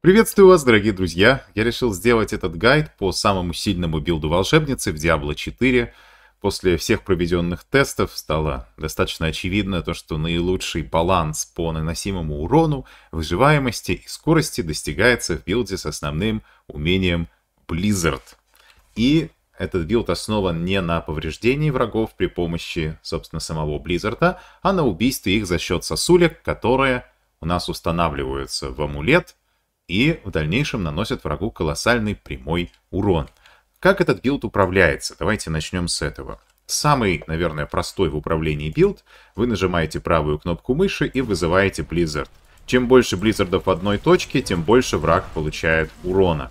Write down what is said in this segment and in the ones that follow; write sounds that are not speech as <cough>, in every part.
Приветствую вас, дорогие друзья! Я решил сделать этот гайд по самому сильному билду волшебницы в Diablo 4. После всех проведенных тестов стало достаточно очевидно то, что наилучший баланс по наносимому урону, выживаемости и скорости достигается в билде с основным умением Blizzard. И этот билд основан не на повреждении врагов при помощи, собственно, самого Близзарда, а на убийстве их за счет сосулек, которые у нас устанавливаются в амулет — и в дальнейшем наносят врагу колоссальный прямой урон. Как этот билд управляется? Давайте начнем с этого. Самый, наверное, простой в управлении билд. Вы нажимаете правую кнопку мыши и вызываете Blizzard. Чем больше Близзардов в одной точке, тем больше враг получает урона.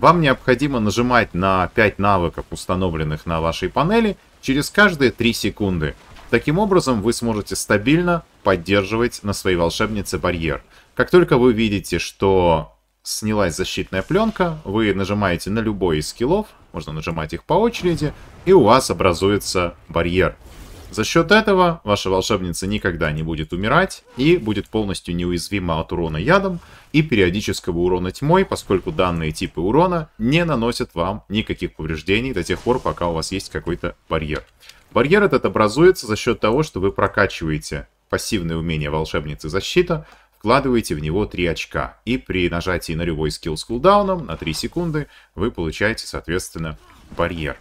Вам необходимо нажимать на 5 навыков, установленных на вашей панели, через каждые 3 секунды. Таким образом, вы сможете стабильно поддерживать на своей волшебнице барьер – как только вы видите, что снялась защитная пленка, вы нажимаете на любой из скиллов, можно нажимать их по очереди, и у вас образуется барьер. За счет этого ваша волшебница никогда не будет умирать и будет полностью неуязвима от урона ядом и периодического урона тьмой, поскольку данные типы урона не наносят вам никаких повреждений до тех пор, пока у вас есть какой-то барьер. Барьер этот образуется за счет того, что вы прокачиваете пассивное умение волшебницы защита, вкладываете в него 3 очка. И при нажатии на любой скилл с кулдауном на 3 секунды вы получаете, соответственно, барьер.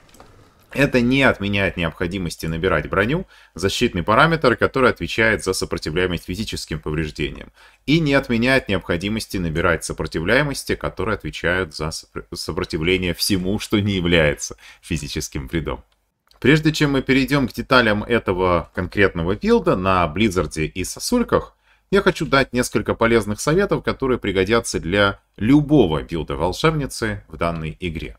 Это не отменяет необходимости набирать броню, защитный параметр, который отвечает за сопротивляемость физическим повреждениям, и не отменяет необходимости набирать сопротивляемости, которые отвечают за сопротивление всему, что не является физическим вредом. Прежде чем мы перейдем к деталям этого конкретного билда на Близзарде и сосульках, я хочу дать несколько полезных советов, которые пригодятся для любого билда волшебницы в данной игре.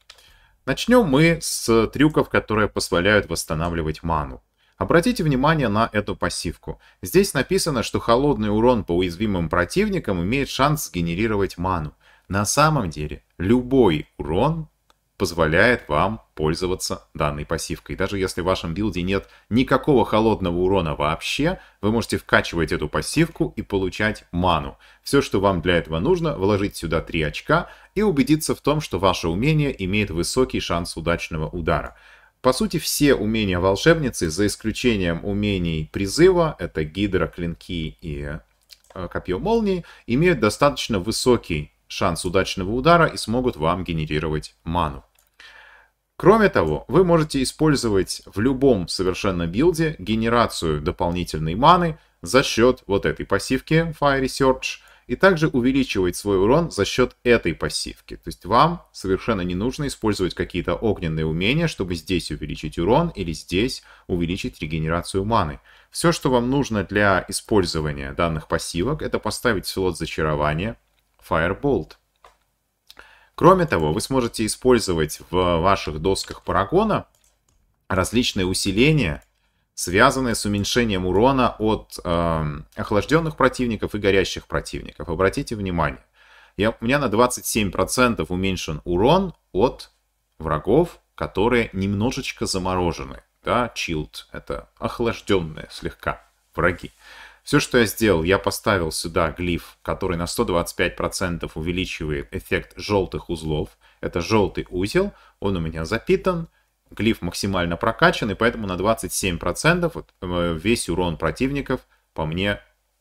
Начнем мы с трюков, которые позволяют восстанавливать ману. Обратите внимание на эту пассивку. Здесь написано, что холодный урон по уязвимым противникам имеет шанс сгенерировать ману. На самом деле, любой урон позволяет вам пользоваться данной пассивкой. Даже если в вашем билде нет никакого холодного урона вообще, вы можете вкачивать эту пассивку и получать ману. Все, что вам для этого нужно, вложить сюда 3 очка и убедиться в том, что ваше умение имеет высокий шанс удачного удара. По сути, все умения волшебницы, за исключением умений призыва, это гидро, клинки и э, копье молнии, имеют достаточно высокий шанс удачного удара и смогут вам генерировать ману. Кроме того, вы можете использовать в любом совершенно билде генерацию дополнительной маны за счет вот этой пассивки Fire Research и также увеличивать свой урон за счет этой пассивки. То есть вам совершенно не нужно использовать какие-то огненные умения, чтобы здесь увеличить урон или здесь увеличить регенерацию маны. Все, что вам нужно для использования данных пассивок, это поставить слот зачарования, Firebolt. Кроме того, вы сможете использовать в ваших досках Парагона различные усиления, связанные с уменьшением урона от э, охлажденных противников и горящих противников. Обратите внимание, я, у меня на 27% уменьшен урон от врагов, которые немножечко заморожены. Да, chilled — это охлажденные слегка враги. Все, что я сделал, я поставил сюда глиф, который на 125% увеличивает эффект желтых узлов. Это желтый узел, он у меня запитан, глиф максимально прокачан, и поэтому на 27% э, весь урон противников по мне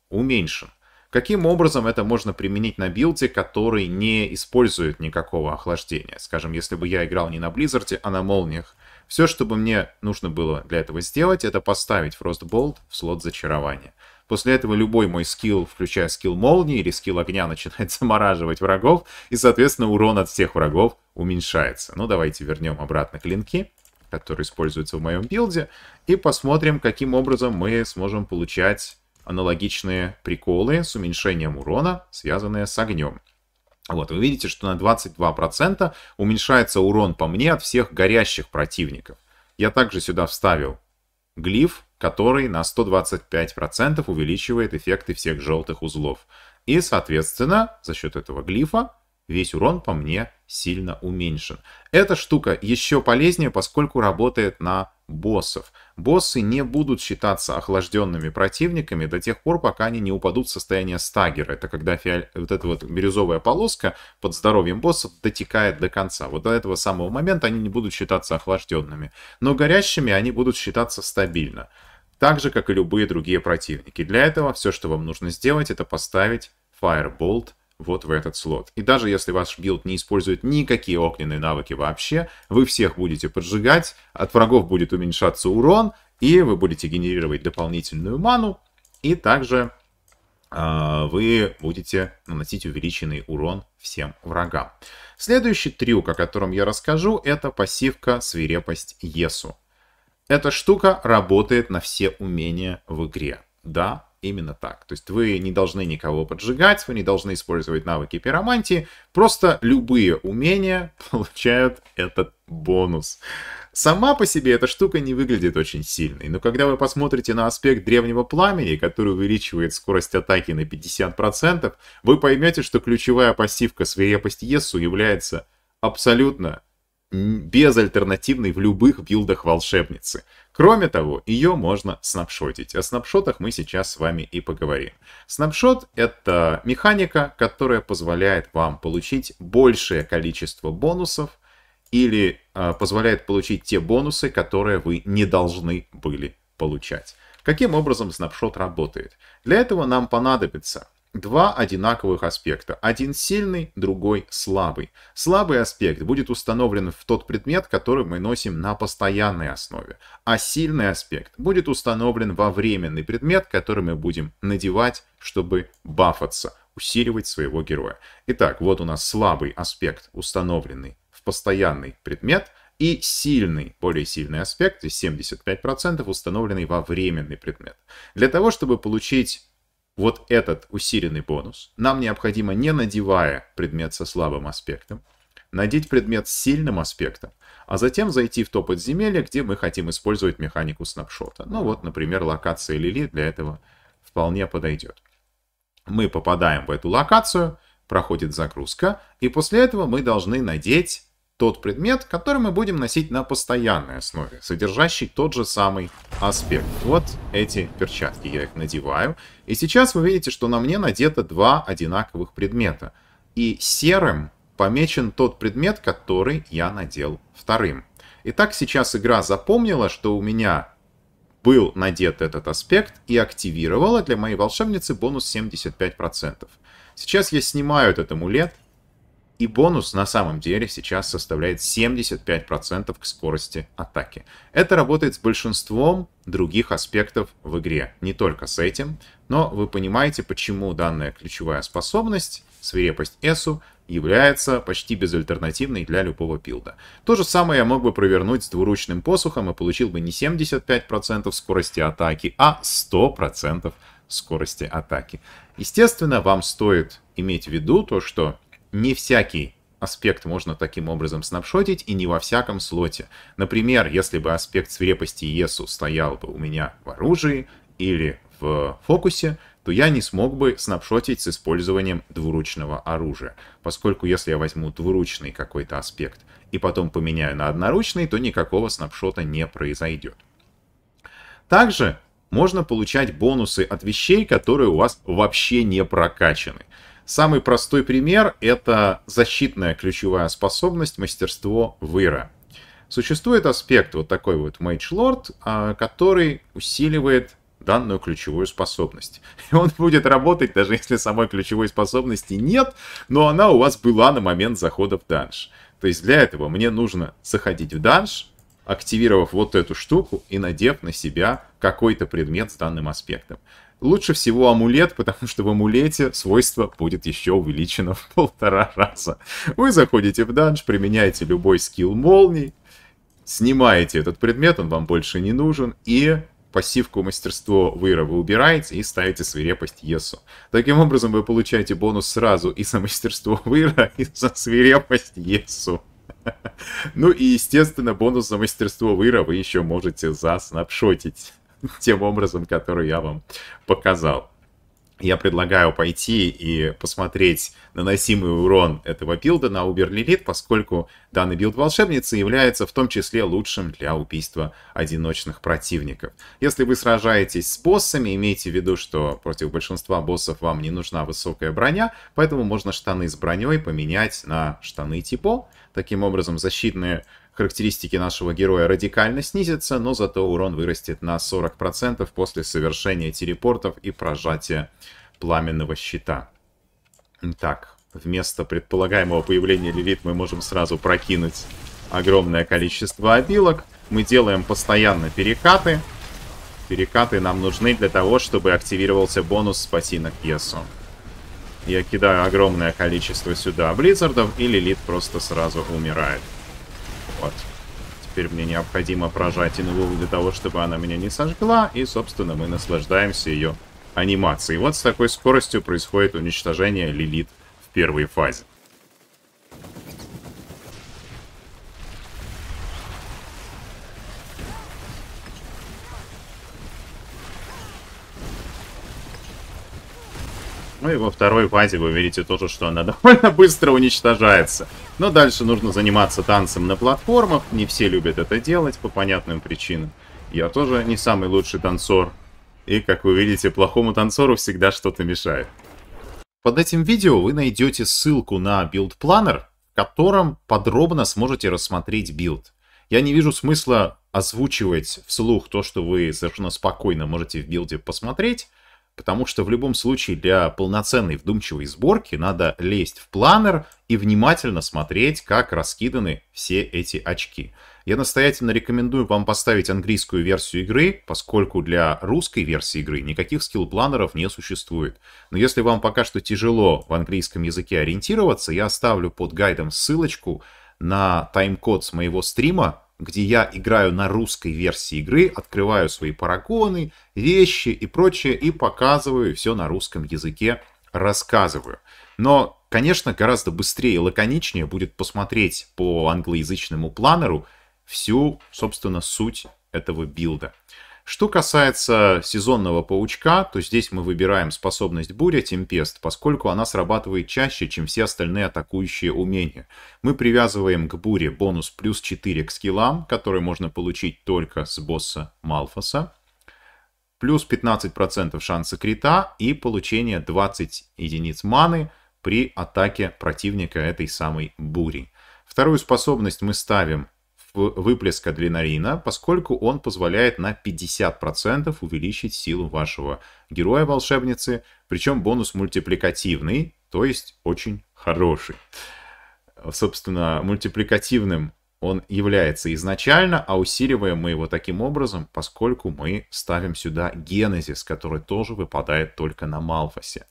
уменьшен. Каким образом это можно применить на билде, который не использует никакого охлаждения? Скажем, если бы я играл не на Близзарде, а на Молниях, все, что бы мне нужно было для этого сделать, это поставить Frostbolt в слот зачарования. После этого любой мой скилл, включая скилл молнии или скилл огня, <laughs> начинает замораживать врагов, и, соответственно, урон от всех врагов уменьшается. Ну, давайте вернем обратно клинки, которые используются в моем билде, и посмотрим, каким образом мы сможем получать аналогичные приколы с уменьшением урона, связанные с огнем. Вот, вы видите, что на 22% уменьшается урон по мне от всех горящих противников. Я также сюда вставил глиф, который на 125% увеличивает эффекты всех желтых узлов. И, соответственно, за счет этого глифа весь урон по мне сильно уменьшен. Эта штука еще полезнее, поскольку работает на боссов. Боссы не будут считаться охлажденными противниками до тех пор, пока они не упадут в состояние стагера. Это когда фиоль... вот эта вот бирюзовая полоска под здоровьем боссов дотекает до конца. Вот до этого самого момента они не будут считаться охлажденными. Но горящими они будут считаться стабильно. Так же, как и любые другие противники. Для этого все, что вам нужно сделать, это поставить Firebolt вот в этот слот. И даже если ваш билд не использует никакие огненные навыки вообще, вы всех будете поджигать, от врагов будет уменьшаться урон, и вы будете генерировать дополнительную ману, и также э, вы будете наносить увеличенный урон всем врагам. Следующий трюк, о котором я расскажу, это пассивка «Свирепость Есу». Эта штука работает на все умения в игре. Да, именно так. То есть вы не должны никого поджигать, вы не должны использовать навыки пиромантии, просто любые умения <laughs> получают этот бонус. Сама по себе эта штука не выглядит очень сильной, но когда вы посмотрите на аспект древнего пламени, который увеличивает скорость атаки на 50%, вы поймете, что ключевая пассивка свирепость Ессу является абсолютно безальтернативной в любых билдах волшебницы. Кроме того, ее можно снапшотить. О снапшотах мы сейчас с вами и поговорим. Снапшот — это механика, которая позволяет вам получить большее количество бонусов или э, позволяет получить те бонусы, которые вы не должны были получать. Каким образом снапшот работает? Для этого нам понадобится два одинаковых аспекта. Один сильный, другой слабый. Слабый аспект будет установлен в тот предмет, который мы носим на постоянной основе, а сильный аспект будет установлен во временный предмет, который мы будем надевать, чтобы бафаться, усиливать своего героя. Итак, вот у нас слабый аспект, установленный в постоянный предмет – и сильный, более сильный аспект, то есть 75% установленный во временный предмет. Для того, чтобы получить вот этот усиленный бонус нам необходимо, не надевая предмет со слабым аспектом, надеть предмет с сильным аспектом, а затем зайти в то подземелье, где мы хотим использовать механику снапшота. Ну вот, например, локация Лили для этого вполне подойдет. Мы попадаем в эту локацию, проходит загрузка, и после этого мы должны надеть тот предмет, который мы будем носить на постоянной основе, содержащий тот же самый аспект. Вот эти перчатки я их надеваю. И сейчас вы видите, что на мне надето два одинаковых предмета. И серым помечен тот предмет, который я надел вторым. Итак, сейчас игра запомнила, что у меня был надет этот аспект и активировала для моей волшебницы бонус 75%. Сейчас я снимаю этот амулет, и бонус на самом деле сейчас составляет 75% к скорости атаки. Это работает с большинством других аспектов в игре, не только с этим, но вы понимаете, почему данная ключевая способность, свирепость Эсу, является почти безальтернативной для любого пилда. То же самое я мог бы провернуть с двуручным посохом и получил бы не 75% скорости атаки, а 100% скорости атаки. Естественно, вам стоит иметь в виду то, что не всякий аспект можно таким образом снапшотить и не во всяком слоте. Например, если бы аспект свирепости ЕСУ стоял бы у меня в оружии или в фокусе, то я не смог бы снапшотить с использованием двуручного оружия, поскольку если я возьму двуручный какой-то аспект и потом поменяю на одноручный, то никакого снапшота не произойдет. Также можно получать бонусы от вещей, которые у вас вообще не прокачаны. Самый простой пример – это защитная ключевая способность мастерство Выра. Существует аспект вот такой вот Mage Lord, а, который усиливает данную ключевую способность. <laughs> И он будет работать, даже если самой ключевой способности нет, но она у вас была на момент захода в данж. То есть для этого мне нужно заходить в данж, активировав вот эту штуку и надев на себя какой-то предмет с данным аспектом. Лучше всего амулет, потому что в амулете свойство будет еще увеличено в полтора раза. Вы заходите в данж, применяете любой скилл молний, снимаете этот предмет, он вам больше не нужен, и пассивку мастерство Выра вы убираете и ставите свирепость Есу. Таким образом, вы получаете бонус сразу и за мастерство Выра, <laughs> и за свирепость Есу. <laughs> Ну и, естественно, бонус за мастерство Выра вы еще можете заснапшотить. <laughs> тем образом, который я вам показал. Я предлагаю пойти и посмотреть наносимый урон этого билда на Убер Лилит, поскольку данный билд волшебницы является в том числе лучшим для убийства одиночных противников. Если вы сражаетесь с боссами, имейте в виду, что против большинства боссов вам не нужна высокая броня, поэтому можно штаны с броней поменять на штаны типа, Таким образом, защитные характеристики нашего героя радикально снизятся, но зато урон вырастет на 40% после совершения телепортов и прожатия пламенного щита. Так, вместо предполагаемого появления лилит мы можем сразу прокинуть огромное количество обилок. Мы делаем постоянно перекаты. Перекаты нам нужны для того, чтобы активировался бонус «Спаси на пьесу». Я кидаю огромное количество сюда близзардов, и лилит просто сразу умирает. Вот. Теперь мне необходимо прожать инвул для того, чтобы она меня не сожгла. И, собственно, мы наслаждаемся ее анимацией. Вот с такой скоростью происходит уничтожение Лилит в первой фазе. Ну и во второй фазе вы видите тоже, что она довольно быстро уничтожается. Но дальше нужно заниматься танцем на платформах. Не все любят это делать по понятным причинам. Я тоже не самый лучший танцор. И, как вы видите, плохому танцору всегда что-то мешает. Под этим видео вы найдете ссылку на билд-планер, в котором подробно сможете рассмотреть билд. Я не вижу смысла озвучивать вслух то, что вы совершенно спокойно можете в билде посмотреть, Потому что в любом случае для полноценной вдумчивой сборки надо лезть в планер и внимательно смотреть, как раскиданы все эти очки. Я настоятельно рекомендую вам поставить английскую версию игры, поскольку для русской версии игры никаких скилл-планеров не существует. Но если вам пока что тяжело в английском языке ориентироваться, я оставлю под гайдом ссылочку на тайм-код с моего стрима, где я играю на русской версии игры, открываю свои парагоны, вещи и прочее, и показываю все на русском языке, рассказываю. Но, конечно, гораздо быстрее и лаконичнее будет посмотреть по англоязычному планеру всю, собственно, суть этого билда. Что касается сезонного паучка, то здесь мы выбираем способность буря Темпест, поскольку она срабатывает чаще, чем все остальные атакующие умения. Мы привязываем к буре бонус плюс 4 к скиллам, который можно получить только с босса Малфоса, плюс 15% шанса крита и получение 20 единиц маны при атаке противника этой самой бури. Вторую способность мы ставим выплеск адреналина, поскольку он позволяет на 50% увеличить силу вашего героя-волшебницы, причем бонус мультипликативный, то есть очень хороший. Собственно, мультипликативным он является изначально, а усиливаем мы его таким образом, поскольку мы ставим сюда генезис, который тоже выпадает только на Малфасе.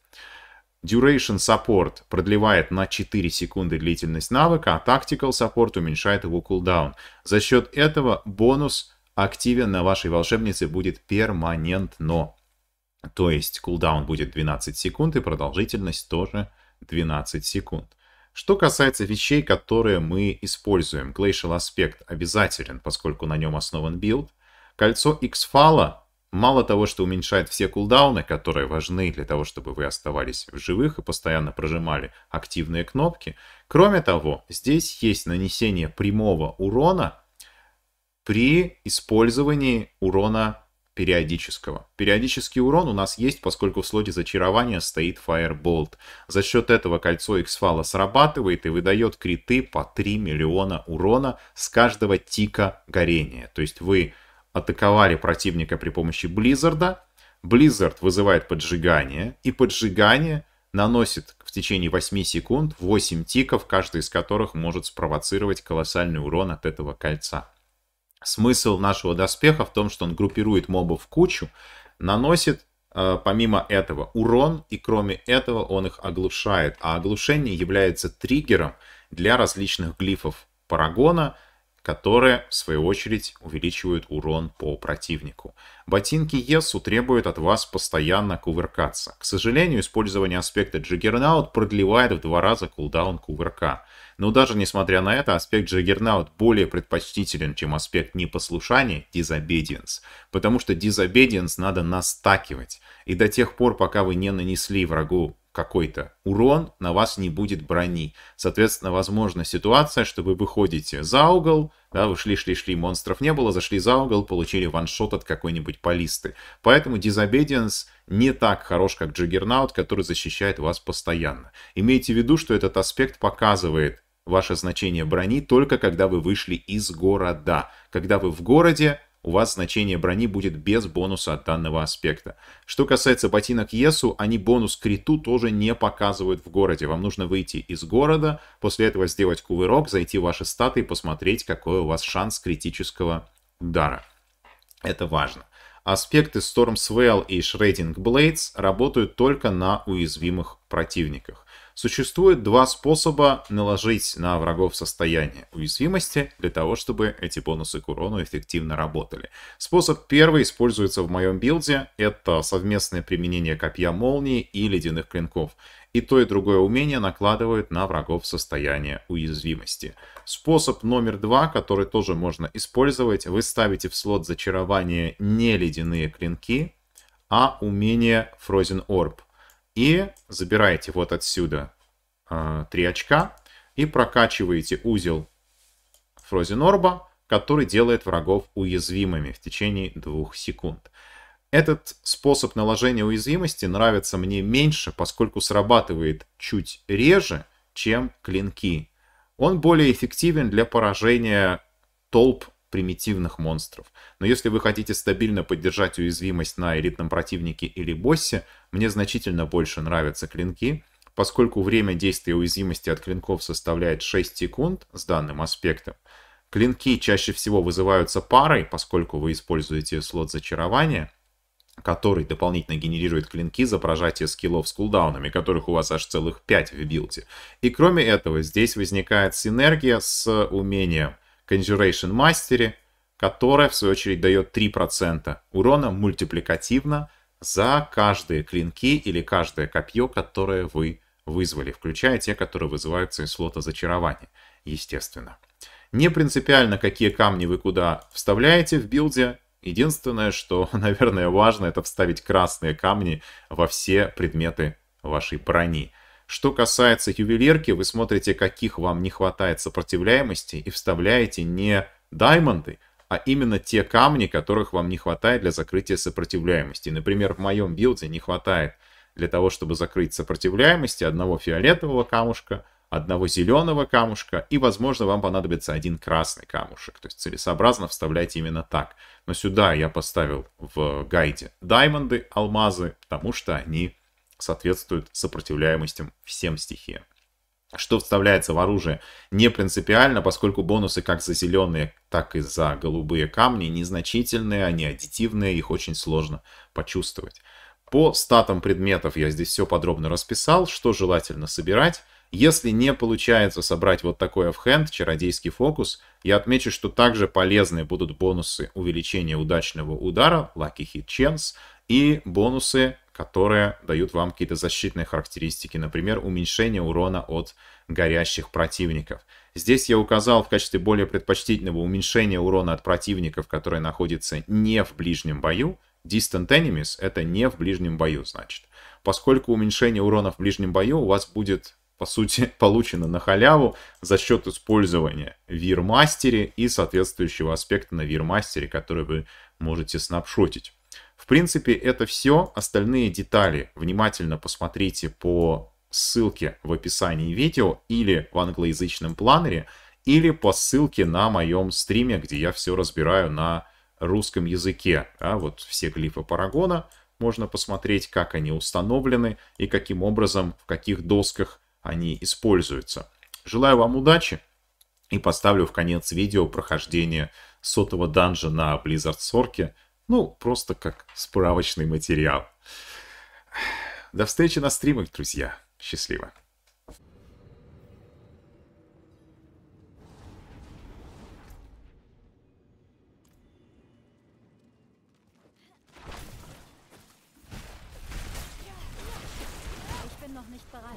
Duration Support продлевает на 4 секунды длительность навыка, а Tactical Support уменьшает его кулдаун. За счет этого бонус активен на вашей волшебнице будет перманентно. То есть кулдаун будет 12 секунд и продолжительность тоже 12 секунд. Что касается вещей, которые мы используем, Glacial Aspect обязателен, поскольку на нем основан билд. Кольцо X-Фала Мало того, что уменьшает все кулдауны, которые важны для того, чтобы вы оставались в живых и постоянно прожимали активные кнопки, кроме того, здесь есть нанесение прямого урона при использовании урона периодического. Периодический урон у нас есть, поскольку в слоте зачарования стоит Firebolt. За счет этого кольцо X-фала срабатывает и выдает криты по 3 миллиона урона с каждого тика горения. То есть вы атаковали противника при помощи Близзарда, Blizzard вызывает поджигание, и поджигание наносит в течение 8 секунд 8 тиков, каждый из которых может спровоцировать колоссальный урон от этого кольца. Смысл нашего доспеха в том, что он группирует мобов в кучу, наносит э, помимо этого урон, и кроме этого он их оглушает. А оглушение является триггером для различных глифов парагона – которые, в свою очередь, увеличивают урон по противнику. Ботинки ЕСУ требуют от вас постоянно кувыркаться. К сожалению, использование аспекта Джиггернаут продлевает в два раза кулдаун кувырка. Но даже несмотря на это, аспект Джиггернаут более предпочтителен, чем аспект непослушания Disobedience, потому что Disobedience надо настакивать, и до тех пор, пока вы не нанесли врагу какой-то урон, на вас не будет брони. Соответственно, возможна ситуация, что вы выходите за угол, да, вы шли, шли, шли, монстров не было, зашли за угол, получили ваншот от какой-нибудь полисты, Поэтому Disobedience не так хорош, как Джаггернаут, который защищает вас постоянно. Имейте в виду, что этот аспект показывает ваше значение брони только когда вы вышли из города. Когда вы в городе, у вас значение брони будет без бонуса от данного аспекта. Что касается ботинок Есу, они бонус криту тоже не показывают в городе. Вам нужно выйти из города, после этого сделать кувырок, зайти в ваши статы и посмотреть, какой у вас шанс критического удара. Это важно аспекты Stormswell и Shredding Blades работают только на уязвимых противниках. Существует два способа наложить на врагов состояние уязвимости для того, чтобы эти бонусы к урону эффективно работали. Способ первый используется в моем билде. Это совместное применение копья молнии и ледяных клинков. И то, и другое умение накладывают на врагов состояние уязвимости. Способ номер два, который тоже можно использовать, вы ставите в слот зачарования не ледяные клинки, а умение Frozen Orb. И забираете вот отсюда э, а, 3 очка и прокачиваете узел Frozen Orb, который делает врагов уязвимыми в течение двух секунд. Этот способ наложения уязвимости нравится мне меньше, поскольку срабатывает чуть реже, чем клинки. Он более эффективен для поражения толп примитивных монстров. Но если вы хотите стабильно поддержать уязвимость на элитном противнике или боссе, мне значительно больше нравятся клинки, поскольку время действия уязвимости от клинков составляет 6 секунд с данным аспектом. Клинки чаще всего вызываются парой, поскольку вы используете слот зачарования – который дополнительно генерирует клинки за прожатие скиллов с кулдаунами, которых у вас аж целых 5 в билде. И кроме этого, здесь возникает синергия с умением Conjuration Mastery, которая, в свою очередь, дает 3% урона мультипликативно за каждые клинки или каждое копье, которое вы вызвали, включая те, которые вызываются из слота зачарования, естественно. Не принципиально, какие камни вы куда вставляете в билде, Единственное, что, <laughs> наверное, важно, это вставить красные камни во все предметы вашей брони. Что касается ювелирки, вы смотрите, каких вам не хватает сопротивляемости и вставляете не даймонды, а именно те камни, которых вам не хватает для закрытия сопротивляемости. Например, в моем билде не хватает для того, чтобы закрыть сопротивляемости одного фиолетового камушка, одного зеленого камушка, и, возможно, вам понадобится один красный камушек. То есть целесообразно вставлять именно так. Но сюда я поставил в гайде даймонды, алмазы, потому что они соответствуют сопротивляемостям всем стихиям. Что вставляется в оружие не принципиально, поскольку бонусы как за зеленые, так и за голубые камни незначительные, они аддитивные, их очень сложно почувствовать. По статам предметов я здесь все подробно расписал, что желательно собирать. Если не получается собрать вот такой оффхенд, чародейский фокус, я отмечу, что также полезны будут бонусы увеличения удачного удара, lucky hit chance, и бонусы, которые дают вам какие-то защитные характеристики, например, уменьшение урона от горящих противников. Здесь я указал в качестве более предпочтительного уменьшение урона от противников, которые находятся не в ближнем бою. Distant enemies — это не в ближнем бою, значит. Поскольку уменьшение урона в ближнем бою у вас будет по сути, <laughs> получено на халяву за счет использования вирмастере и соответствующего аспекта на вирмастере, который вы можете снапшотить. В принципе, это все. Остальные детали внимательно посмотрите по ссылке в описании видео или в англоязычном планере, или по ссылке на моем стриме, где я все разбираю на русском языке. А вот все глифы Парагона можно посмотреть, как они установлены и каким образом, в каких досках они используются. Желаю вам удачи и поставлю в конец видео прохождение сотого данжа на Blizzard Сорке. Ну, просто как справочный материал. До встречи на стримах, друзья. Счастливо. noch nicht bereit.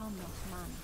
Kaum noch Mann.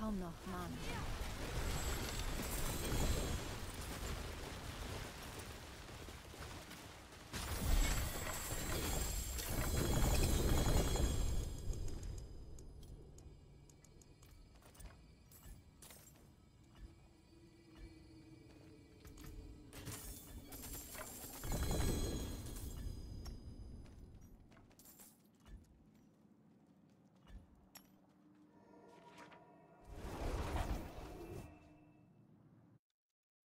kaum noch Mana.